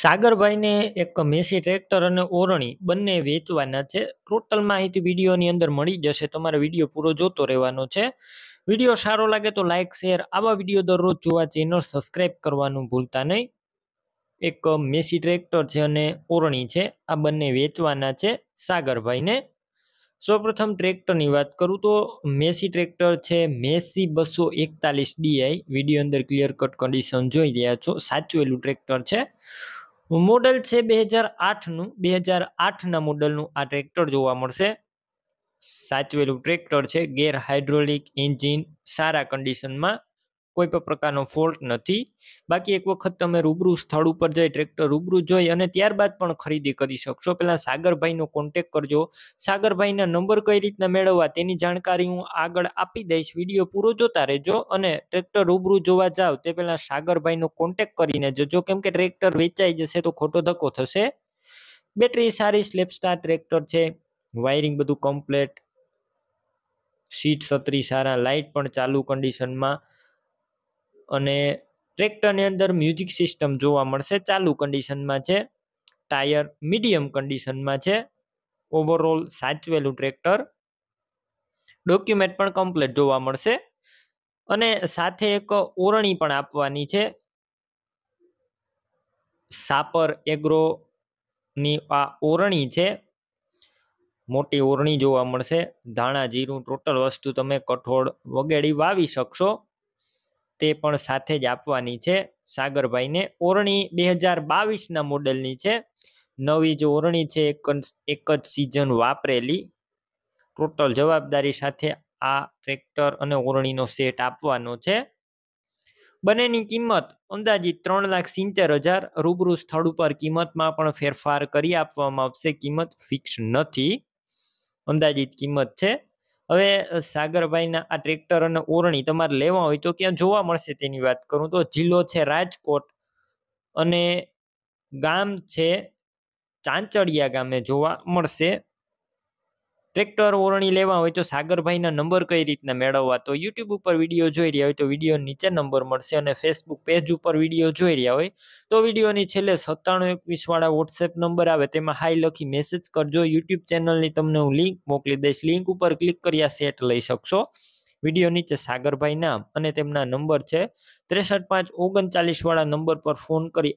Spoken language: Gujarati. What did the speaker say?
સાગરભાઈને એક મેસી ટ્રેક્ટર અને ઓરણી બંને વેચવાના છે ટોટલ માહિતી વિડીયોની અંદર મળી જશે તમારે વિડીયો પૂરો જોતો રહેવાનો છે વિડીયો સારો લાગે તો લાઇક શેર આવા વિડીયો દરરોજ જોવા ચેનલ સબસ્ક્રાઈબ કરવાનું ભૂલતા નહીં એક મેસી ટ્રેક્ટર છે અને ઓરણી છે આ બંને વેચવાના છે સાગરભાઈને સૌપ્રથમ ટ્રેક્ટરની વાત કરું તો મેસી ટ્રેક્ટર છે મેસી બસો એકતાલીસ ડીઆઈ વિડીયો અંદર ક્લિયર કટ કન્ડિશન જોઈ રહ્યા છો સાચવેલું ટ્રેક્ટર છે મોડલ છે બે હજાર આઠનું બે હજાર આઠના મોડલનું આ ટ્રેક્ટર જોવા મળશે સાચવેલું ટ્રેક્ટર છે ગેર હાઇડ્રોલિક એન્જિન સારા કન્ડિશનમાં કોઈ પણ પ્રકારનો ફોલ્ટ નથી બાકી એક વખત તમે રૂબરૂ સ્થળ ઉપર જઈ ટ્રેક્ટર રૂબરૂ જોઈ અને ત્યારબાદ પણ ખરીદી કરી શકશો પહેલાં સાગરભાઈનો કોન્ટેક કરજો સાગરભાઈના નંબર કઈ રીતના મેળવવા તેની જાણકારી હું આગળ આપી દઈશ વિડીયો પૂરો જોતા રહેજો અને ટ્રેક્ટર રૂબરૂ જોવા જાવ તે પહેલાં સાગરભાઈનો કોન્ટેક કરીને જજો કેમ કે ટ્રેક્ટર વેચાઈ જશે તો ખોટો ધક્કો થશે બેટરી સારી સ્લેપસ્ટાર ટ્રેક્ટર છે વાયરિંગ બધું કમ્પ્લેટ સીટ સત્રી સારા લાઇટ પણ ચાલુ કન્ડિશનમાં અને ટ્રેક્ટરની અંદર મ્યુઝિક સિસ્ટમ જોવા મળશે ચાલુ કન્ડિશનમાં છે ટાયર મીડિયમ કન્ડિશનમાં છે ઓવરઓલ સાચવેલું ટ્રેક્ટર ડોક્યુમેન્ટ પણ કમ્પ્લીટ જોવા મળશે અને સાથે એક ઓરણી પણ આપવાની છે સાપર એગ્રોની આ ઓરણી છે મોટી ઓરણી જોવા મળશે ધાણા જીરું ટોટલ વસ્તુ તમે કઠોળ વગેરે વાવી શકશો તે પણ સાથે જ આપવાની છે સાગરભાઈને ઓરણી બે હજાર બાવીસના મોડલની છે નવી જે ઓરણી છે એક જ સિઝન વાપરેલી ટોટલ જવાબદારી સાથે આ ટ્રેક્ટર અને ઓરણીનો સેટ આપવાનો છે બંનેની કિંમત અંદાજિત ત્રણ લાખ સિત્તેર હજાર રૂબરૂ સ્થળ ઉપર કિંમતમાં પણ ફેરફાર કરી આપવામાં આવશે કિંમત ફિક્સ નથી અંદાજિત કિંમત છે હવે સાગરભાઈના આ ટ્રેક્ટર અને ઓરણી તમારે લેવા હોય તો ક્યાં જોવા મળશે તેની વાત કરું તો જિલ્લો છે રાજકોટ અને ગામ છે ચાંચડિયા ગામે જોવા મળશે ટ્રેક્ટર ઓરણી લેવા હોય તો સાગરભાઈના નંબર કઈ રીતના મેળવવા તો યુટ્યુબ ઉપર વિડીયો જોઈ રહ્યા હોય તો વિડીયો નીચે નંબર મળશે અને ફેસબુક પેજ ઉપર વિડીયો જોઈ રહ્યા હોય તો વિડીયોની છેલ્લે સત્તાણું એકવીસવાળા વોટ્સએપ નંબર આવે તેમાં હાઈ લખી મેસેજ કરજો યુટ્યુબ ચેનલની તમને હું લિંક મોકલી દઈશ લિંક ઉપર ક્લિક કર્યા સેટ લઈ શકશો વિડીયો નીચે સાગરભાઈ નામ અને તેમના નંબર છે ત્રેસઠ પાંચ ઓગણચાલીસવાળા નંબર પર ફોન કરી